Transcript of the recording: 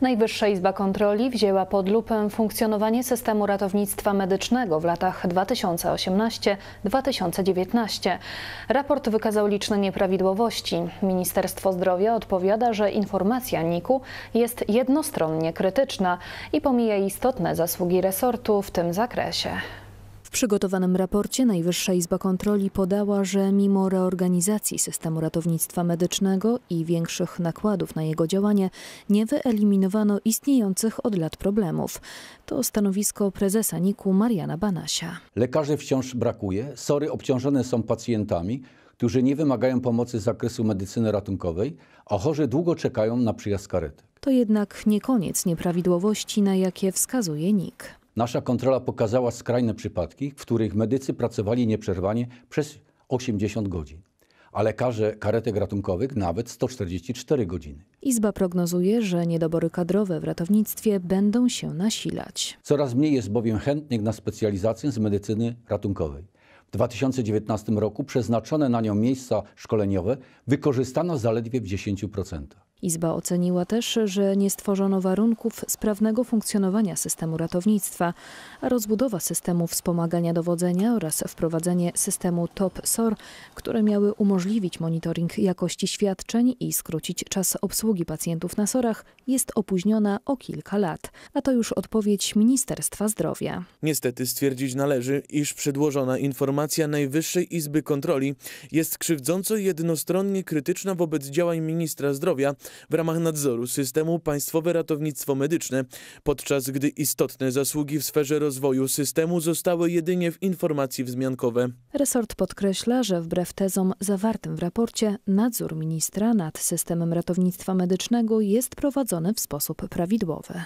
Najwyższa Izba Kontroli wzięła pod lupę funkcjonowanie systemu ratownictwa medycznego w latach 2018-2019. Raport wykazał liczne nieprawidłowości. Ministerstwo Zdrowia odpowiada, że informacja NIK-u jest jednostronnie krytyczna i pomija istotne zasługi resortu w tym zakresie przygotowanym raporcie Najwyższa Izba Kontroli podała, że mimo reorganizacji systemu ratownictwa medycznego i większych nakładów na jego działanie, nie wyeliminowano istniejących od lat problemów. To stanowisko prezesa NIK-u Mariana Banasia. Lekarzy wciąż brakuje, sory obciążone są pacjentami, którzy nie wymagają pomocy z zakresu medycyny ratunkowej, a chorzy długo czekają na przyjazd karetek. To jednak nie koniec nieprawidłowości, na jakie wskazuje NIK. Nasza kontrola pokazała skrajne przypadki, w których medycy pracowali nieprzerwanie przez 80 godzin a lekarze karetek ratunkowych nawet 144 godziny. Izba prognozuje, że niedobory kadrowe w ratownictwie będą się nasilać. Coraz mniej jest bowiem chętnych na specjalizację z medycyny ratunkowej. W 2019 roku przeznaczone na nią miejsca szkoleniowe wykorzystano zaledwie w 10%. Izba oceniła też, że nie stworzono warunków sprawnego funkcjonowania systemu ratownictwa, a rozbudowa systemu wspomagania dowodzenia oraz wprowadzenie systemu TOP-SOR, które miały umożliwić monitoring jakości świadczeń i skrócić czas obsługi pacjentów na SORach, jest opóźniona o kilka lat. A to już odpowiedź Ministerstwa Zdrowia. Niestety stwierdzić należy, iż przedłożona informacja Najwyższej Izby Kontroli jest krzywdząco jednostronnie krytyczna wobec działań ministra zdrowia, w ramach nadzoru systemu Państwowe Ratownictwo Medyczne, podczas gdy istotne zasługi w sferze rozwoju systemu zostały jedynie w informacji wzmiankowe. Resort podkreśla, że wbrew tezom zawartym w raporcie, nadzór ministra nad systemem ratownictwa medycznego jest prowadzony w sposób prawidłowy.